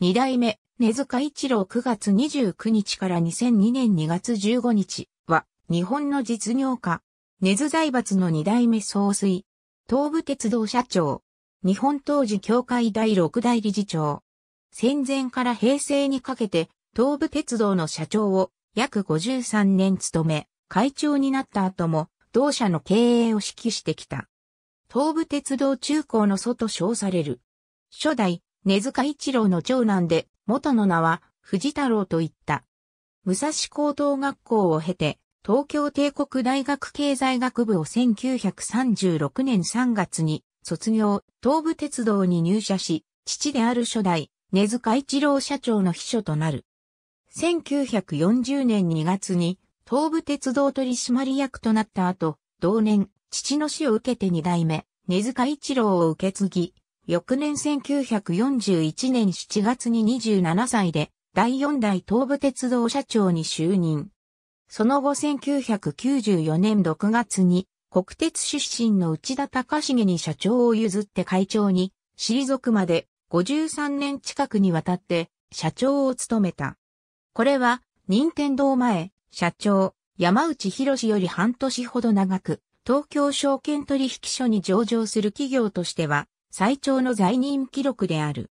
二代目、根塚一郎9月29日から2002年2月15日は、日本の実業家、根津財閥の二代目総帥、東武鉄道社長、日本当時協会第六代理事長。戦前から平成にかけて、東武鉄道の社長を約53年務め、会長になった後も、同社の経営を指揮してきた。東武鉄道中高の祖と称される。初代、根塚一郎の長男で、元の名は藤太郎といった。武蔵高等学校を経て、東京帝国大学経済学部を1936年3月に卒業、東武鉄道に入社し、父である初代、根塚一郎社長の秘書となる。1940年2月に、東武鉄道取締役となった後、同年、父の死を受けて二代目、根塚一郎を受け継ぎ、翌年1941年7月に27歳で第4代東武鉄道社長に就任。その後1994年6月に国鉄出身の内田隆重に社長を譲って会長に退くまで53年近くにわたって社長を務めた。これは任天堂前社長山内博より半年ほど長く東京証券取引所に上場する企業としては最長の在任記録である。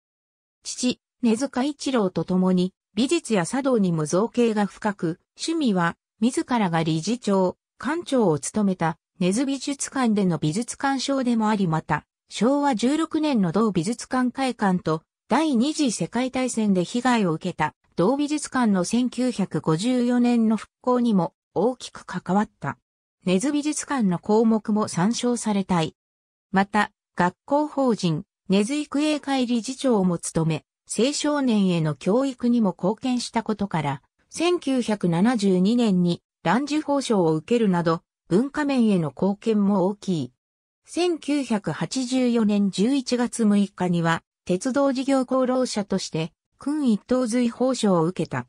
父、根塚一郎と共に、美術や茶道にも造形が深く、趣味は、自らが理事長、館長を務めた、根津美術館での美術鑑賞でもありまた、昭和16年の同美術館会館と、第二次世界大戦で被害を受けた、同美術館の1954年の復興にも大きく関わった。根津美術館の項目も参照されたい。また、学校法人、根津育英会理事長も務め、青少年への教育にも貢献したことから、1972年に乱受法賞を受けるなど、文化面への貢献も大きい。1984年11月6日には、鉄道事業功労者として、君一等随法賞を受けた。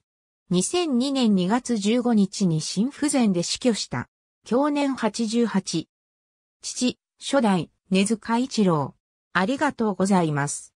2002年2月15日に心不全で死去した。去年88。父、初代、根塚一郎。ありがとうございます。